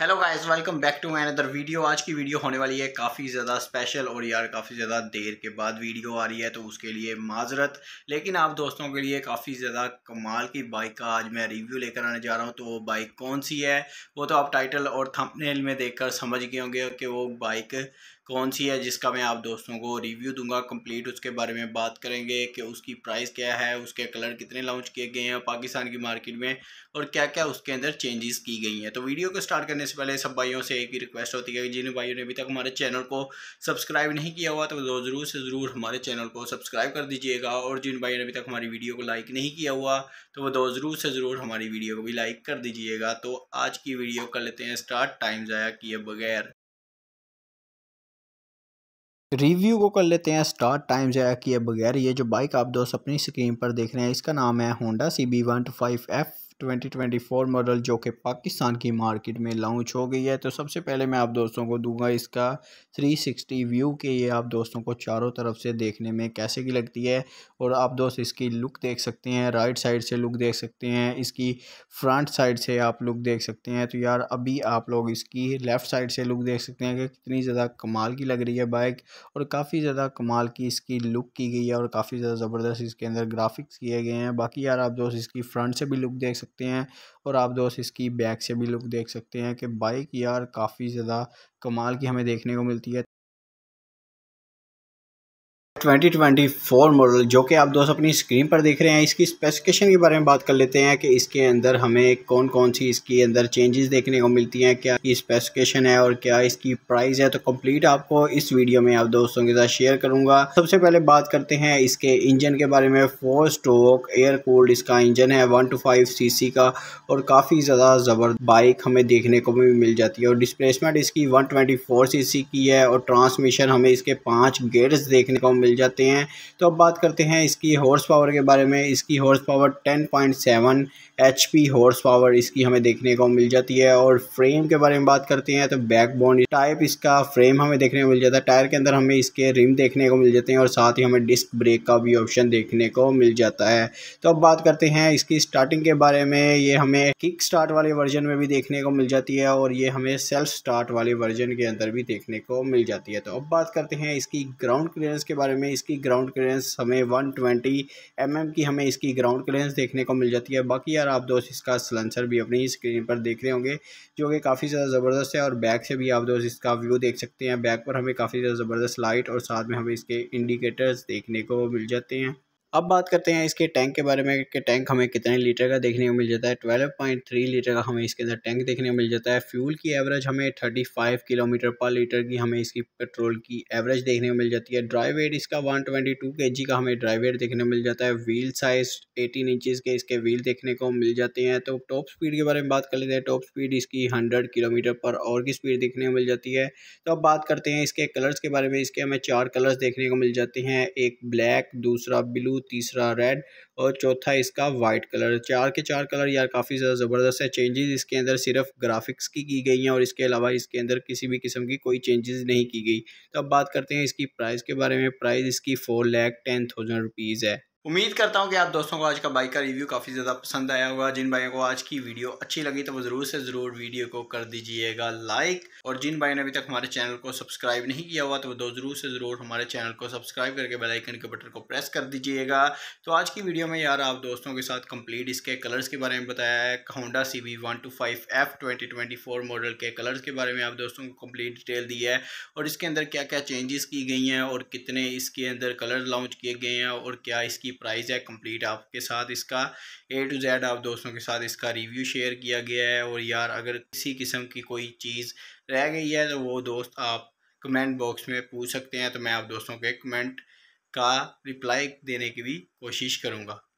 hello guys welcome back to my another video आज की video होने वाली है काफ़ी ज़्यादा स्पेशल और यार काफ़ी ज़्यादा देर के बाद वीडियो आ रही है तो उसके लिए माजरत लेकिन आप दोस्तों के लिए काफ़ी ज़्यादा कमाल की बाइक का आज मैं रिव्यू लेकर आने जा रहा हूँ तो वो बाइक कौन सी है वो तो आप टाइटल और थंबनेल में देखकर समझ गए होंगे कि वो बाइक कौन सी है जिसका मैं आप दोस्तों को रिव्यू दूंगा कंप्लीट उसके बारे में बात करेंगे कि उसकी प्राइस क्या है उसके कलर कितने लॉन्च किए गए हैं पाकिस्तान की मार्केट में और क्या क्या उसके अंदर चेंजेस की गई हैं तो वीडियो को स्टार्ट करने से पहले सब भाइयों से एक ही रिक्वेस्ट होती है कि जिन भाइयों ने अभी तक हमारे चैनल को सब्सक्राइब नहीं किया हुआ तो ज़रूर से ज़रूर हमारे चैनल को सब्सक्राइब कर दीजिएगा और जिन भाइयों ने अभी तक हमारी वीडियो को लाइक नहीं किया हुआ तो वो ज़रूर से ज़रूर हमारी वीडियो को भी लाइक कर दीजिएगा तो आज की वीडियो कर लेते हैं स्टार्ट टाइम ज़ाया किए बगैर रिव्यू को कर लेते हैं स्टार्ट टाइम जाया किए बगैर ये जो बाइक आप दोस्त अपनी स्क्रीन पर देख रहे हैं इसका नाम है Honda C B one two five F 2024 model जो कि पाकिस्तान की मार्केट में लॉन्च हो गई है तो सबसे पहले मैं आप दोस्तों को दूंगा इसका 360 व्यू के ये आप दोस्तों को चारों तरफ से देखने में कैसे की लगती है और आप दोस्त इसकी लुक देख सकते हैं राइट साइड से लुक देख सकते हैं इसकी फ्रंट साइड से आप लुक देख सकते हैं तो यार अभी आप लोग इसकी लेफ़्ट साइड से लुक देख सकते हैं कि कितनी ज़्यादा कमाल की लग रही है बाइक और काफ़ी ज़्यादा कमाल की इसकी लुक की गई है और काफ़ी ज़्यादा ज़बरदस्त इसके अंदर ग्राफिक्स किए गए हैं बाकी यार आप दोस्त इसकी फ्रंट से भी लुक देख सकते सकते हैं और आप दोस्त इसकी बैक से भी लुक देख सकते हैं कि बाइक यार काफ़ी ज़्यादा कमाल की हमें देखने को मिलती है 2024 मॉडल जो कि आप दोस्त अपनी स्क्रीन पर देख रहे हैं इसकी स्पेसिफिकेशन के बारे में बात कर लेते हैं कि इसके अंदर हमें कौन कौन सी इसके अंदर चेंजेस देखने को मिलती हैं क्या इसकी स्पेसिफिकेशन है और क्या इसकी प्राइस है तो कंप्लीट आपको इस वीडियो में आप दोस्तों के साथ शेयर करूंगा सबसे पहले बात करते हैं इसके इंजन के बारे में फोर स्ट्रोक एयर कूल्ड इसका इंजन है वन टू फाइव सी का और काफ़ी ज़्यादा ज़बरदस्त बाइक हमें देखने को भी मिल जाती है और डिस्प्लेसमेंट इसकी वन ट्वेंटी फोर की है और ट्रांसमिशन हमें इसके पाँच गेट्स देखने को मिल मिल जाते हैं तो अब बात करते हैं इसकी हॉर्स पावर के बारे में इसकी horse power 10.7 point horse power इसकी हमें देखने को मिल जाती है और फ्रेम के बारे में बात करते हैं तो बैकबोन टाइप इसका फ्रेम हमें देखने को मिल जाता है टायर के अंदर हमें इसके रिम देखने को मिल जाते हैं और साथ ही हमें डिस्क ब्रेक का भी ऑप्शन देखने को मिल जाता है तो अब बात करते हैं इसकी स्टार्टिंग के बारे में ये हमें किक स्टार्ट वाले वर्जन में भी देखने को मिल जाती है और ये हमें सेल्फ स्टार्ट वाले वर्जन के अंदर भी देखने को मिल जाती है तो अब बात करते हैं इसकी ग्राउंड क्लियरेंस के बारे में में इसकी ग्राउंड क्लियरेंस हमें वन ट्वेंटी mm की हमें इसकी ग्राउंड क्लियरेंस देखने को मिल जाती है बाकी यार आप दोस्त इसका सलेंसर भी अपनी स्क्रीन पर देख रहे होंगे जो कि काफ़ी ज़्यादा ज़बरदस्त है और बैक से भी आप दोस्त इसका व्यू देख सकते हैं बैक पर हमें काफ़ी ज़्यादा ज़बरदस्त लाइट और साथ में हमें इसके इंडिकेटर्स देखने को मिल जाते हैं अब बात करते हैं इसके टैंक के बारे में कि टैंक हमें कितने लीटर का देखने को मिल जाता है ट्वेल्व पॉइंट थ्री लीटर का हमें इसके अंदर टैंक देखने को मिल जाता है फ्यूल की एवरेज हमें thirty five kilometre per litre की हमें इसकी पेट्रोल की एवरेज देखने को मिल जाती है ड्राई वेट इसका one twenty two K G का हमें ड्राई वेट देखने को मिल जाता है व्हील साइज एटीन इंचज़ के इसके व्हील देखने को मिल जाते हैं तो टॉप स्पीड के बारे में बात कर लेते हैं टॉप स्पीड इसकी हंड्रेड किलोमीटर पर और की स्पीड देखने को मिल जाती है तो अब बात करते हैं इसके कलर्स के बारे में इसके हमें चार कलर्स देखने को मिल जाते हैं एक ब्लैक दूसरा ब्लू तीसरा रेड और चौथा इसका वाइट कलर चार के चार कलर यार काफ़ी ज़्यादा ज़बरदस्त है चेंजेस इसके अंदर सिर्फ ग्राफिक्स की की गई हैं और इसके अलावा इसके अंदर किसी भी किस्म की कोई चेंजेस नहीं की गई तो अब बात करते हैं इसकी प्राइस के बारे में प्राइस इसकी four lakh ten thousand rupees है उम्मीद करता हूँ कि आप दोस्तों को आज का बाइक का रिव्यू काफ़ी ज़्यादा पसंद आया होगा जिन भाइयों को आज की वीडियो अच्छी लगी तो वो ज़रूर से ज़रूर वीडियो को कर दीजिएगा लाइक और जिन भाइयों ने अभी तक हमारे चैनल को सब्सक्राइब नहीं किया हुआ तो वो दो ज़रूर से ज़रूर हमारे चैनल को सब्सक्राइब करके बेलाइकन के बटन को प्रेस कर दीजिएगा तो आज की वीडियो में यार आप दोस्तों के साथ कम्प्लीट इसके कलर्स के बारे में बताया है Honda C V one two five F twenty twenty four model के कलर्स के बारे में आप दोस्तों को कम्प्लीट डिटेल दी है और इसके अंदर क्या क्या चेंजेस की गई हैं और कितने इसके अंदर कलर लॉन्च किए गए हैं और क्या इसकी इसकी प्राइस है कंप्लीट आपके साथ इसका ए टू जेड आप दोस्तों के साथ इसका रिव्यू शेयर किया गया है और यार अगर किसी किस्म की कोई चीज़ रह गई है तो वो दोस्त आप कमेंट बॉक्स में पूछ सकते हैं तो मैं आप दोस्तों के कमेंट का रिप्लाई देने की भी कोशिश करूँगा